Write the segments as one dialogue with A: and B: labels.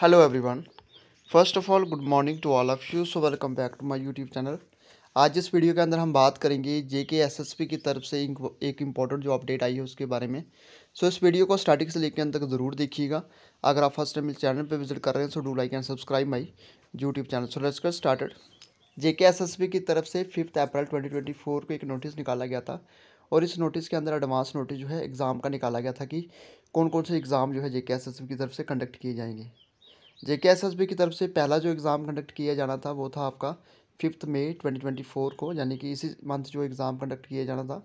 A: Hello everyone first of all good morning to all of you so welcome back to my YouTube channel आज इस video के अंदर हम बात करेंगे जे के एस एस पी की तरफ से एक इम्पॉर्टेंट जो अपडेट आई है उसके बारे में सो so, इस वीडियो को स्टार्टिंग से लेकर अंत तक ज़रूर देखिएगा अगर आप फर्स्ट टाइम इस चैनल पर विजिट कर रहे हैं so do like and subscribe my YouTube channel so let's get started J K S S P की तरफ से fifth April twenty twenty four को एक नोटिस निकाला गया था और इस नोटिस के अंदर एडवांस नोटिस जो है एग्ज़ाम का निकाला गया था कि कौन कौन से एग्ज़ाम जो है जे एस एस पी की तरफ से कंडक्ट किए जाएंगे जे के एस एस बी की तरफ से पहला जो एग्ज़ाम कंडक्ट किया जाना था वो था आपका fifth May twenty twenty four को यानी कि इसी मंथ जो एग्ज़ाम कंडक्ट किया जाना था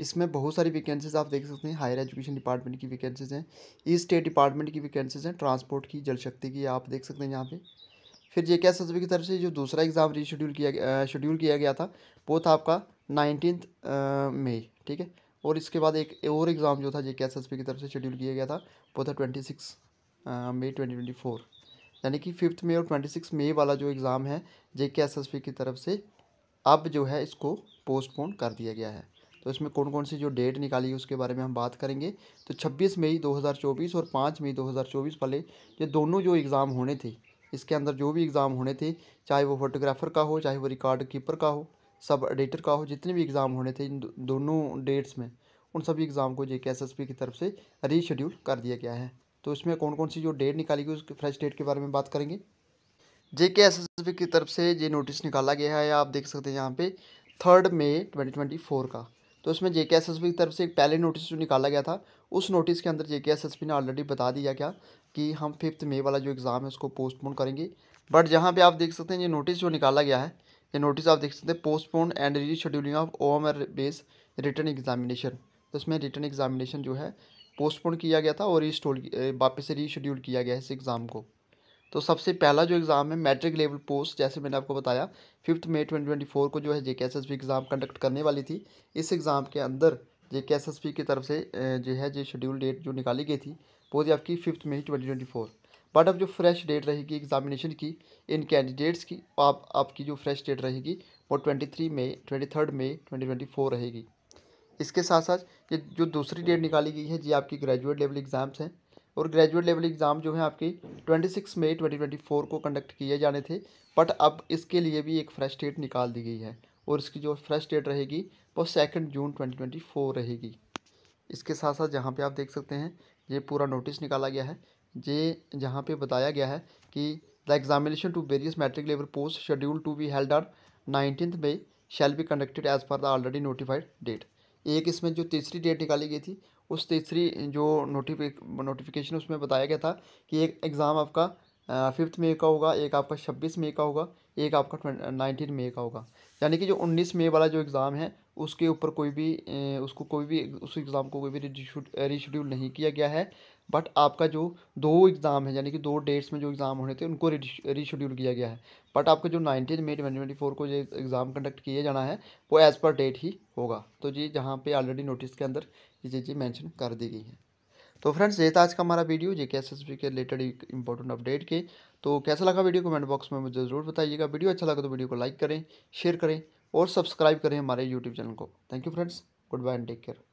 A: इसमें बहुत सारी वैकेंसीज आप देख सकते हैं हायर एजुकेशन डिपार्टमेंट की वैकेंसीज हैं ई स्टेट डिपार्टमेंट की वैकेंसीज हैं ट्रांसपोर्ट की जल शक्ति की आप देख सकते हैं यहाँ पे फिर जे के एस एस बी की तरफ से जो दूसरा एग्ज़ाम रीशेड्यूल किया शेड्यूल किया गया था वो था आपका नाइनटीन मई ठीक है और इसके बाद एक और एग्ज़ाम जो था जे के एस एस बी की तरफ से शेड्यूल किया गया था वो था twenty six May twenty twenty four यानी कि फिफ्थ मई और ट्वेंटी सिक्स मई वाला जो एग्ज़ाम है J K S S P की तरफ से अब जो है इसको पोस्टपोन कर दिया गया है तो इसमें कौन कौन सी जो डेट निकाली है उसके बारे में हम बात करेंगे तो 26 मई 2024 और 5 मई 2024 वाले ये दोनों जो एग्ज़ाम होने थे इसके अंदर जो भी एग्ज़ाम होने थे चाहे वो फोटोग्राफ़र का हो चाहे वो रिकॉर्ड कीपर का हो सब एडिटर का हो जितने भी एग्ज़ाम होने थे इन दोनों डेट्स में उन सभी एग्ज़ाम को जे की तरफ से रीशेड्यूल कर दिया गया है तो इसमें कौन कौन सी जो डेट निकाली गई उस फ्रेश डेट के बारे में बात करेंगे जे के एस एस बी की तरफ से ये नोटिस निकाला गया है आप देख सकते हैं यहाँ पे third May twenty twenty four का तो इसमें जे के एस एस बी की तरफ से एक पहले नोटिस जो निकाला गया था उस नोटिस के अंदर J K S S B ने ऑलरेडी बता दिया क्या कि हम फिफ्थ मे वाला जो एग्ज़ाम है उसको पोस्टपोन करेंगे बट जहाँ पर आप देख सकते हैं ये नोटिस जो निकाला गया है ये नोटिस आप देख सकते हैं postpone and rescheduling of O M R base written examination तो इसमें रिटर्न एग्जामिनेशन जो है पोस्टपोन किया गया था और रिस्टोल वापस से रीशेड्यूल किया गया है इस एग्ज़ाम को तो सबसे पहला जो एग्ज़ाम है मैट्रिक लेवल पोस्ट जैसे मैंने आपको बताया fifth May twenty twenty four को जो है J K S S B exam conduct करने वाली थी इस एग्ज़ाम के अंदर J K S S B की तरफ से जो है जो शेड्यूल डेट जो निकाली गई थी वो थी आपकी fifth May twenty twenty four but अब जो फ्रेश डेट रहेगी एग्जामिनेशन की इन कैंडिडेट्स की आप आपकी जो फ्रेश डेट रहेगी वो twenty three May twenty third May twenty twenty four रहेगी इसके साथ साथ ये जो दूसरी डेट हम्म। निकाली गई है जी आपकी ग्रेजुएट लेवल एग्ज़ाम्स हैं और ग्रेजुएट लेवल एग्ज़ाम जो है आपकी 26 मई 2024 को कंडक्ट किए जाने थे बट अब इसके लिए भी एक फ्रेश डेट निकाल दी गई है और इसकी जो फ्रेश डेट रहेगी वो सेकेंड जून 2024 रहेगी इसके साथ साथ जहाँ पे आप देख सकते हैं ये पूरा नोटिस निकाला गया है ये जहाँ पे बताया गया है कि the examination to various matric level post schedule to be held on nineteen May shall be conducted as per the already notified date एक इसमें जो तीसरी डेट निकाली गई थी उस तीसरी जो नोटिफिक नोटिफिकेशन उसमें बताया गया था कि एक एग्ज़ाम आपका फिफ्थ मई का होगा एक आपका छब्बीस मई का होगा एक आपका नाइनटीन मई का होगा यानी कि जो उन्नीस मई वाला जो एग्ज़ाम है उसके ऊपर कोई भी उसको कोई भी उस एग्ज़ाम को कोई भी रिशेड्यूल नहीं किया गया है बट आपका जो दो एग्ज़ाम है यानी कि दो डेट्स में जो एग्ज़ाम होने थे उनको रिशेड्यूल किया गया है बट आपका जो nineteen May twenty twenty four को जो एग्ज़ाम कंडक्ट किया जाना है वो एज़ पर डेट ही होगा तो जी जहाँ पे ऑलरेडी नोटिस के अंदर ये चीज़ें मैंशन कर दी गई हैं तो फ्रेंड्स ये था आज का हमारा video J K S S B के रिलेटेड इंपॉर्टेंट अपडेट के तो कैसा लगा वीडियो कमेंट बॉक्स में मुझे ज़रूर बताइएगा वीडियो अच्छा लगा तो वीडियो को लाइक करें शेयर करें और सब्सक्राइब करें हमारे यूट्यूब चैनल को thank you friends goodbye and take care